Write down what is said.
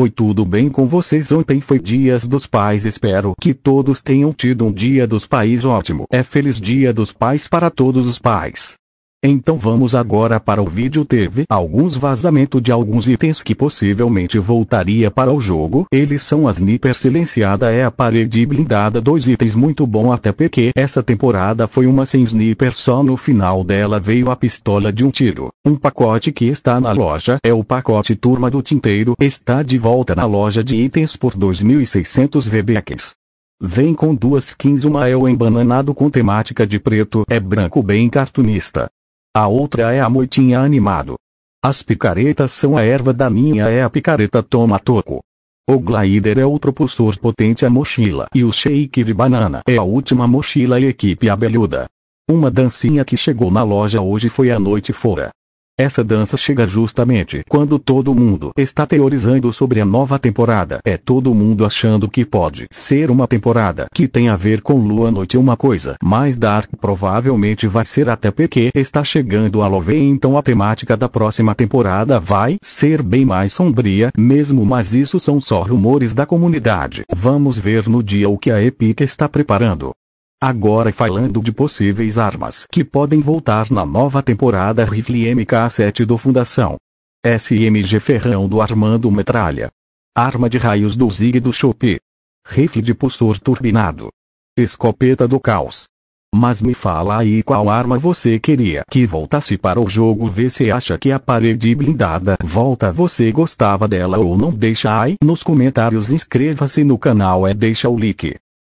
Oi, tudo bem com vocês? Ontem foi Dias dos Pais. Espero que todos tenham tido um Dia dos Pais ótimo. É feliz Dia dos Pais para todos os pais. Então vamos agora para o vídeo teve alguns vazamento de alguns itens que possivelmente voltaria para o jogo. Eles são a sniper silenciada é a parede blindada dois itens muito bom até porque essa temporada foi uma sem sniper só no final dela veio a pistola de um tiro. Um pacote que está na loja é o pacote turma do tinteiro está de volta na loja de itens por 2600 VBX. Vem com duas skins, uma é o embananado com temática de preto, é branco bem cartunista a outra é a moitinha animado. As picaretas são a erva da minha é a picareta toma toco. O glider é o propulsor potente a mochila e o shake de banana é a última mochila e equipe abelhuda. Uma dancinha que chegou na loja hoje foi a noite fora. Essa dança chega justamente quando todo mundo está teorizando sobre a nova temporada. É todo mundo achando que pode ser uma temporada que tem a ver com Lua Noite uma coisa. Mas Dark provavelmente vai ser até porque está chegando a Love então a temática da próxima temporada vai ser bem mais sombria mesmo mas isso são só rumores da comunidade. Vamos ver no dia o que a Epic está preparando. Agora falando de possíveis armas que podem voltar na nova temporada Rifle MK7 do Fundação. SMG Ferrão do Armando Metralha. Arma de raios do Zig do Chope. Rifle de pulsor turbinado. Escopeta do Caos. Mas me fala aí qual arma você queria que voltasse para o jogo vê se acha que a parede blindada volta você gostava dela ou não deixa aí nos comentários inscreva-se no canal e deixa o like.